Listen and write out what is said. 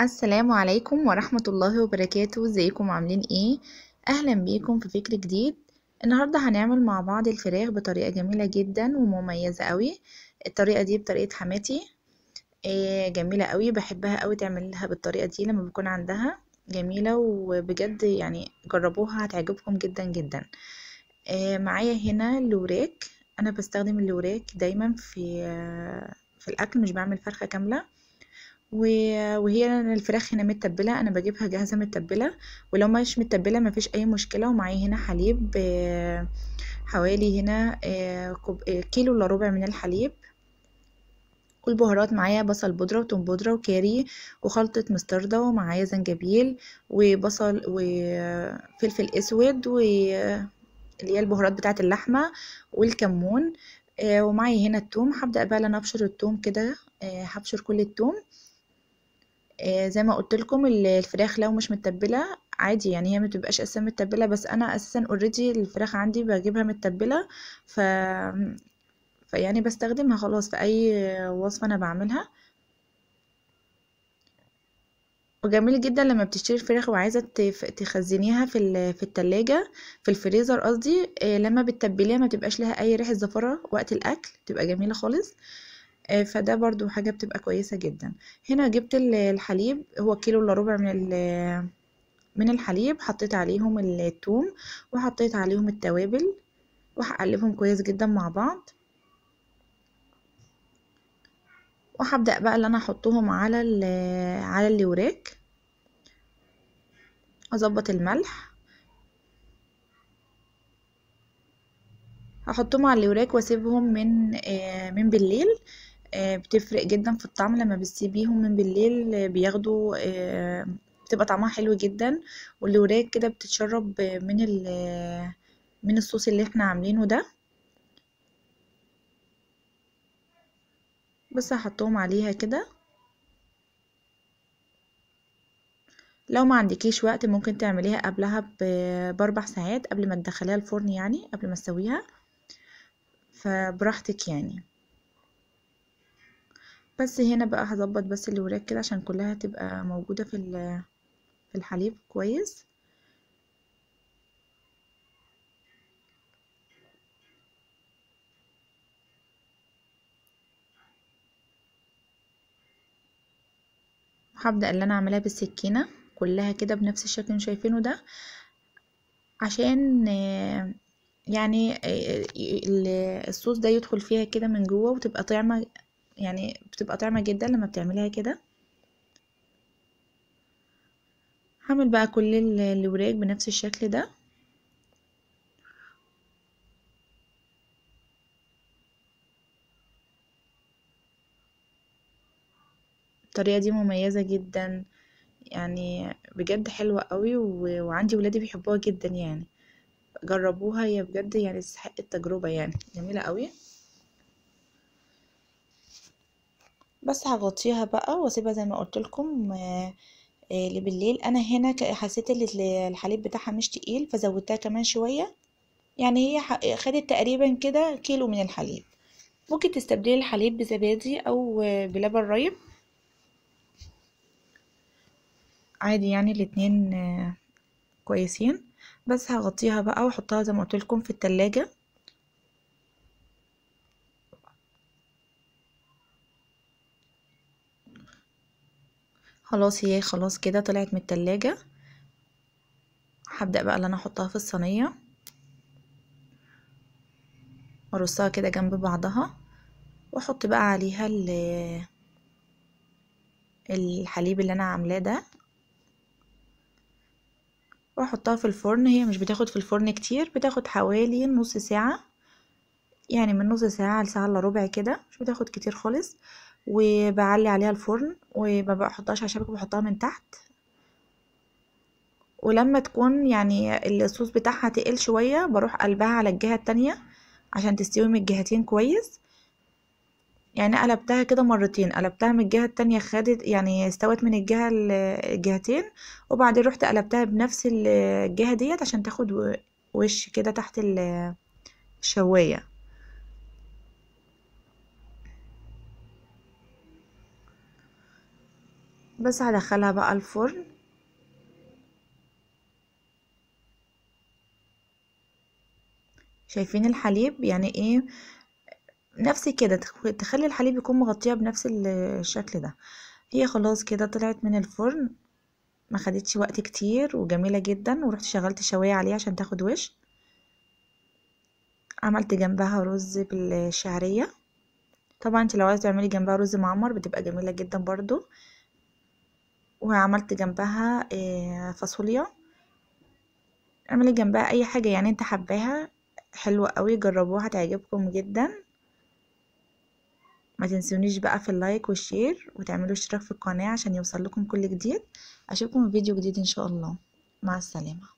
السلام عليكم ورحمة الله وبركاته ازيكم عاملين ايه اهلا بيكم في فكر جديد النهاردة هنعمل مع بعض الفراخ بطريقة جميلة جدا ومميزة قوي الطريقة دي بطريقة حماتي إيه جميلة قوي بحبها قوي تعملها بالطريقة دي لما بكون عندها جميلة وبجد يعني جربوها هتعجبكم جدا جدا إيه معايا هنا الوراك انا بستخدم الوراك دايما في آه، في الاكل مش بعمل فرخة كاملة وهي أنا الفراخ هنا متبلة أنا بجيبها جاهزة متبلة ولو مش متبلة مفيش أي مشكلة ومعايا هنا حليب آه، حوالي هنا آه، آه، كيلو إلا ربع من الحليب والبهارات معايا بصل بودرة وتوم بودرة وكاري وخلطة مستردة ومعايا زنجبيل وبصل وفلفل أسود و اللي هي البهارات بتاعة اللحمة والكمون ومعايا هنا التوم هبدأ بقى أنا أبشر التوم كده هبشر كل التوم آه، زي ما قلت لكم الفراخ لو مش متبله عادي يعني هي ما بتبقاش اساسا متبله بس انا اساسا اوريدي الفراخ عندي بجيبها متبله ف فيعني بستخدمها خلاص في اي وصفه انا بعملها وجميل جدا لما بتشتري الفراخ وعايزه تخزنيها في في التلاجة في الفريزر قصدي آه، لما بتتبليها ما بتبقاش لها اي ريحه زفره وقت الاكل بتبقى جميله خالص آه، فده برضو حاجة بتبقى كويسة جدا هنا جبت الحليب هو كيلو الا ربع من من الحليب حطيت عليهم الثوم وحطيت عليهم التوابل وهقلبهم كويس جدا مع بعض وهبدأ بقى اللي انا احطهم على على الوراك اظبط الملح هحطهم على الوراك واسيبهم من آه، من بالليل آه، بتفرق جدا في الطعم لما بتسيبيهم من بالليل آه، بياخدوا آه، بتبقى طعمها حلو جدا والوراك كده بتتشرب من من الصوص اللي احنا عاملينه ده بس هحطهم عليها كده لو ما عندكيش وقت ممكن تعمليها قبلها باربع ساعات قبل ما تدخليها الفرن يعني قبل ما تسويها فبراحتك يعني بس هنا بقى هظبط بس الوراق كده عشان كلها تبقى موجودة في في الحليب كويس هبدأ اللي انا اعملها بالسكينة كلها كده بنفس الشكل شايفينه ده عشان يعني آه، آه، الصوص ده يدخل فيها كده من جوه وتبقى طعمة يعني بتبقى طعمة جدا لما بتعمليها كده هعمل بقى كل الوراق بنفس الشكل ده الطريقة دي مميزة جدا يعني بجد حلوة قوي و... وعندي ولادي بيحبوها جدا يعني جربوها هي بجد يعني تستحق التجربة يعني جميلة قوي بس هغطيها بقى واسيبها زي ما قلت لكم آه، آه، بالليل انا هنا حسيت ان الحليب بتاعها مش تقيل فزودتها كمان شويه يعني هي خدت تقريبا كده كيلو من الحليب ممكن تستبدلي الحليب بزبادي او بلبن رايب عادي يعني الاتنين آه، كويسين بس هغطيها بقى واحطها زي ما قلت لكم في التلاجة خلاص هي خلاص كده طلعت من التلاجة هبدأ بقى اللي انا احطها في الصينية وارصها كده جنب بعضها واحط بقى عليها الحليب اللي انا عاملاه ده واحطها في الفرن هي مش بتاخد في الفرن كتير بتاخد حوالي نص ساعة يعني من نص ساعة لساعة الا ربع كده مش بتاخد كتير خالص وبعلي عليها الفرن وما بحطهاش على شبكة بحطها من تحت ولما تكون يعني الصوص بتاعها تقل شوية بروح قلبها على الجهة التانية عشان تستوي من الجهتين كويس يعني قلبتها كده مرتين قلبتها من الجهة التانية خدت يعني استوت من الجهة الجهتين وبعدين رحت قلبتها بنفس الجهة ديت عشان تاخد وش كده تحت الشواية بس هدخلها بقى الفرن شايفين الحليب يعني ايه نفس كده تخلي الحليب يكون مغطيها بنفس الشكل ده هي خلاص كده طلعت من الفرن ما خدتش وقت كتير وجميلة جدا ورحت شغلت شواية عليها عشان تاخد وش عملت جنبها رز بالشعرية طبعا انت لو عايزه تعملي جنبها رز معمر بتبقى جميله جدا برضو وعملت جنبها آه، فاصوليا اعملي جنبها اي حاجة يعني انت حباها حلوة قوي جربوها هتعجبكم جدا ما تنسونيش بقى في اللايك والشير وتعملوا اشتراك في القناة عشان يوصل لكم كل جديد اشوفكم في فيديو جديد ان شاء الله مع السلامة